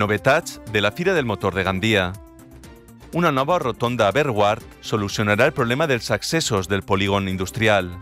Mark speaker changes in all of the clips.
Speaker 1: novedades de la Fira del Motor de Gandia. Una nueva rotonda a solucionará el problema los accesos del polígono industrial.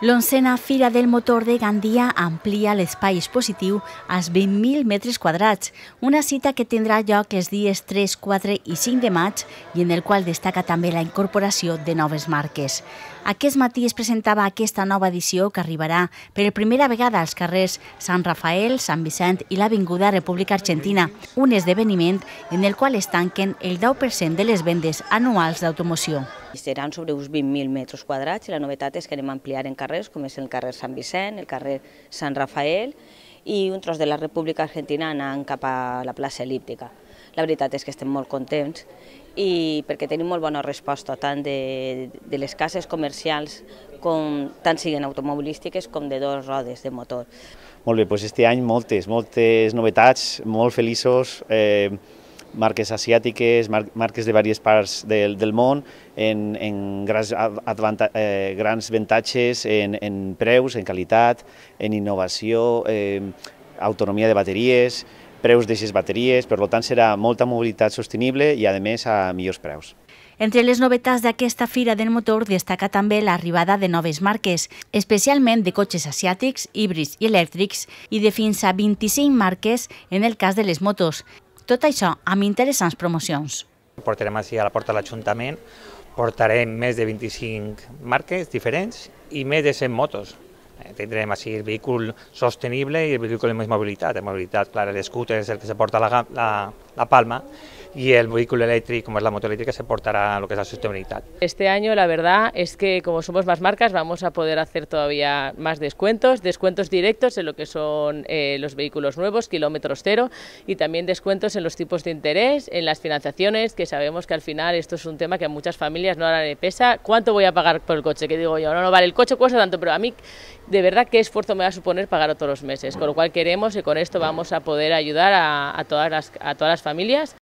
Speaker 2: L'oncena Fira del Motor de Gandia amplia l'espai expositiu als 20.000 metres quadrats, una cita que tindrà lloc els dies 3, 4 i 5 de maig i en el qual destaca també la incorporació de noves marques. Aquest matí es presentava aquesta nova edició que arribarà per primera vegada als carrers Sant Rafael, Sant Vicent i l'Avinguda República Argentina, un esdeveniment en el qual es tanquen el 10% de les vendes anuals d'automoció. Seran sobre uns 20.000 metres quadrats i la novetat és que anem a ampliar encara carrers, com és el carrer Sant Vicent, el carrer Sant Rafael, i un tros de la República Argentina anant cap a la plaça Elíptica. La veritat és que estem molt contents i perquè tenim molt bona resposta tant de, de les cases comercials com tant siguen automobilístiques com de dues rodes de motor. Molt bé, doncs este any moltes, moltes novetats, molt feliços, eh, marques asiàtiques, mar marques de diverses parts del, del món, en, en grans, eh, grans avantatges en, en preus, en qualitat, en innovació, eh, autonomia de bateries, preus d'aixes bateries, per tant serà molta mobilitat sostenible i a més a millors preus. Entre les novetats d'aquesta Fira del Motor destaca també l'arribada de noves marques, especialment de cotxes asiàtics, híbrids i elèctrics, i de fins a 25 marques en el cas de les motos. Tot això amb interessants promocions. Portarem així a la porta de l'Ajuntament, portarem més de 25 marques diferents i més de 100 motos. Eh, tindrem així el vehicle sostenible i el vehicle de més mobilitat. En mobilitat, clar, l'escúter és el que se porta la, la, la palma, y el vehículo eléctrico, como es la moto eléctrica, se portará a lo que es la sostenibilidad.
Speaker 1: Este año la verdad es que como somos más marcas vamos a poder hacer todavía más descuentos, descuentos directos en lo que son eh, los vehículos nuevos, kilómetros cero, y también descuentos en los tipos de interés, en las financiaciones, que sabemos que al final esto es un tema que a muchas familias no le pesa. ¿Cuánto voy a pagar por el coche? Que digo yo, no, no, vale, el coche cuesta tanto, pero a mí de verdad qué esfuerzo me va a suponer pagar todos los meses, con lo cual queremos y con esto vamos a poder ayudar a todas las familias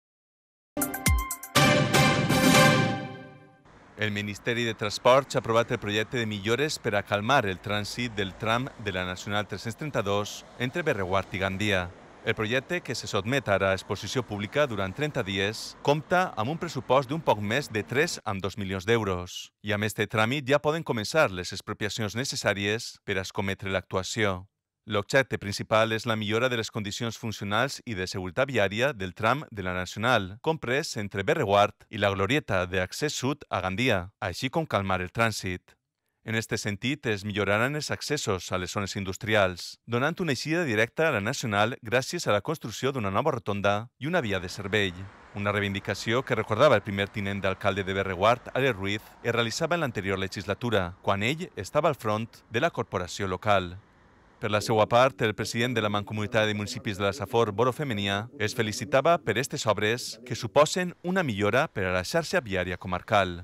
Speaker 1: El Ministeri de Transports ha aprovat el projecte de millores per a calmar el trànsit del tram de la Nacional 332 entre Berreguart i Gandia. El projecte, que se sotmet ara a exposició pública durant 30 dies, compta amb un pressupost d'un poc més de 3 amb 2 milions d'euros. I amb aquest tràmit ja poden començar les expropiacions necessàries per a escometre l'actuació. L'objecte principal és la millora de les condicions funcionals i de seguretat viària del tram de la Nacional, comprès entre Berreguard i la glorieta d'accés sud a Gandia, així com calmar el trànsit. En aquest sentit, es milloraran els accessos a les zones industrials, donant una eixida directa a la Nacional gràcies a la construcció d'una nova rotonda i una via de servei. Una reivindicació que recordava el primer tinent d'alcalde de Berreguard, Ale Ruiz, es realitzava en l'anterior legislatura, quan ell estava al front de la corporació local. Per la seva part, el president de la Mancomunitat de Municipis de la Safor, Boro Femenia, es felicitava per aquestes obres que suposen una millora per a la xarxa viària comarcal.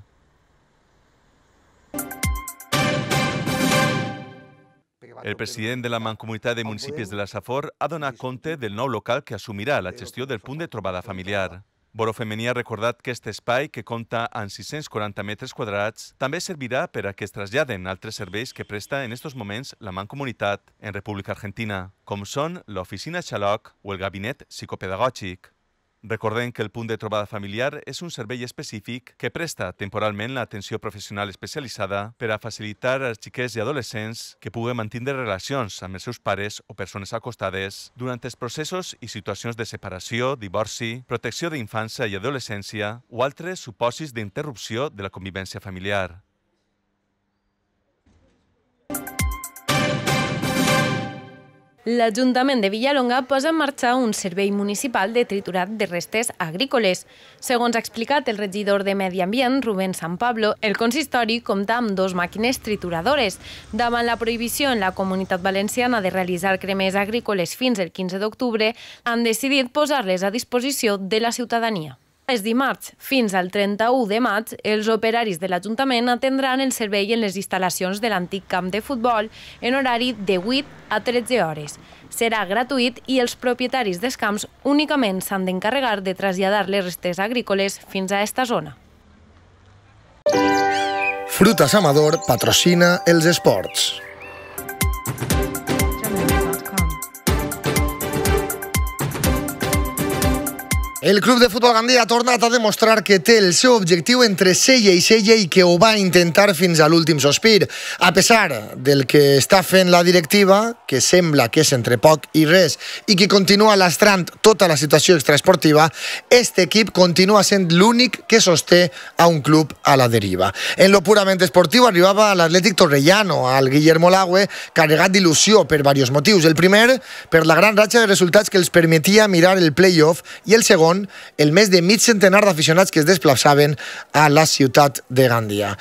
Speaker 1: El president de la Mancomunitat de Municipis de la Safor ha donat compte del nou local que assumirà la gestió del punt de trobada familiar. Borofemenia ha recordat que aquest espai, que compta amb 640 metres quadrats, també servirà per a que es traslladen altres serveis que presta en aquests moments la Mancomunitat en República Argentina, com són l'Oficina Xaloc o el Gabinet Psicopedagògic. Recordem que el punt de trobada familiar és un servei específic que presta temporalment l'atenció professional especialitzada per a facilitar als xiquets i adolescents que puguen mantenir relacions amb els seus pares o persones acostades durant els processos i situacions de separació, divorci, protecció d'infància i adolescència o altres supòsits d'interrupció de la convivència familiar.
Speaker 2: L'Ajuntament de Villalonga posa en marxa un servei municipal de triturat de restes agrícoles. Segons ha explicat el regidor de Medi Ambient, Rubén San Pablo, el consistori compta amb dos màquines trituradores. Davant la prohibició en la comunitat valenciana de realitzar cremes agrícoles fins el 15 d'octubre, han decidit posar-les a disposició de la ciutadania. És dimarts fins al 31 de maig, els operaris de l'Ajuntament atendran el servei en les instal·lacions de l'antic camp de futbol en horari de 8 a 13 hores. Serà gratuït i els propietaris dels camps únicament s'han d'encarregar de traslladar les restes agrícoles fins a esta zona. Frutas Amador patrocina els esports. El Club de Futbol Gandia ha tornat a demostrar que té el seu objectiu entre sella i sella i que ho va intentar fins a l'últim sospir. A pesar del que està fent la directiva, que sembla que és entre poc i res, i que continua lastrant tota la situació extraesportiva, este equip continua sent l'únic que sosté a un club a la deriva. En lo purament esportiu arribava l'Atlètic Torrellano, al Guillermo Lague, carregat d'il·lusió per diversos motius. El primer, per la gran ratxa de resultats que els permetia mirar el playoff, i el segon, durant el més de mig centenar d'aficionats que es desplaçaven a la ciutat de Gandia.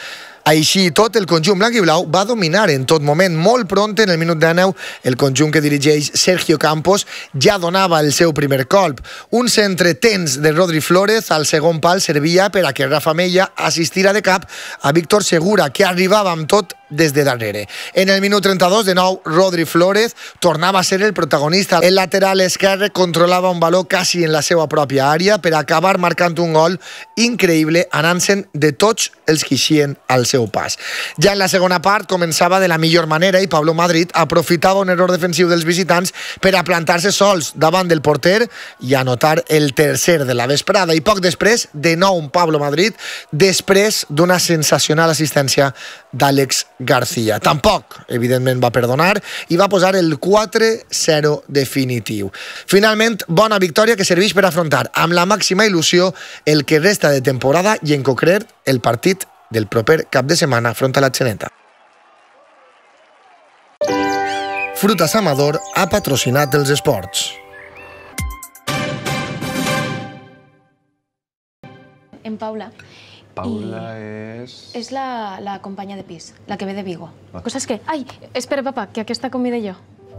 Speaker 2: Així i tot, el conjunt blanc i blau va dominar en tot moment. Molt pront, en el minut neu, el conjunt que dirigeix Sergio Campos ja donava el seu primer colp. Un centre tens de Rodri Flores al segon pal servia per a que Rafa Mella assistira de cap a Víctor Segura, que arribava amb tot des de darrere. En el minut 32, de nou, Rodri Flores tornava a ser el protagonista. El lateral esquerre controlava un valor quasi en la seva pròpia àrea per acabar marcant un gol increïble anant-se'n de tots els que hi al seu seu pas. Ja en la segona part començava de la millor manera i Pablo Madrid aprofitava un error defensiu dels visitants per a plantar-se sols davant del porter i anotar el tercer de la vesprada. I poc després, de nou un Pablo Madrid, després d'una sensacional assistència d'Àlex García. Tampoc, evidentment, va perdonar i va posar el 4-0 definitiu. Finalment, bona victòria que serveix per afrontar amb la màxima il·lusió el que resta de temporada i en concret el partit del proper cap de setmana front a la Xeneta. Frutas Amador ha patrocinat els esports. En Paula.
Speaker 1: Paula I és...
Speaker 2: És la, la companya de pis, la que ve de Vigo. Ah. és que... Ai, espera, papa, que aquesta convida jo.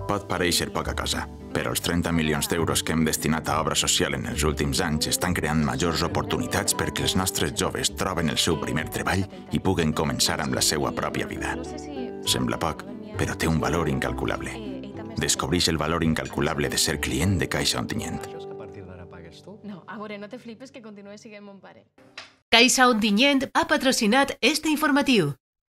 Speaker 1: Pot pareixer poca cosa, però els 30 milions d'euros que hem destinat a obra social en els últims anys estan creant majors oportunitats perquè els nostres joves troben el seu primer treball i puguen començar amb la seva pròpia vida. Sembla poc, però té un valor incalculable. Descobreix el valor incalculable de ser client de Caixa Ontinyent.
Speaker 2: No, a veure, no te flipes que continues siguent mon pare.
Speaker 1: Caixa Ontinyent ha patrocinat este
Speaker 2: informatiu.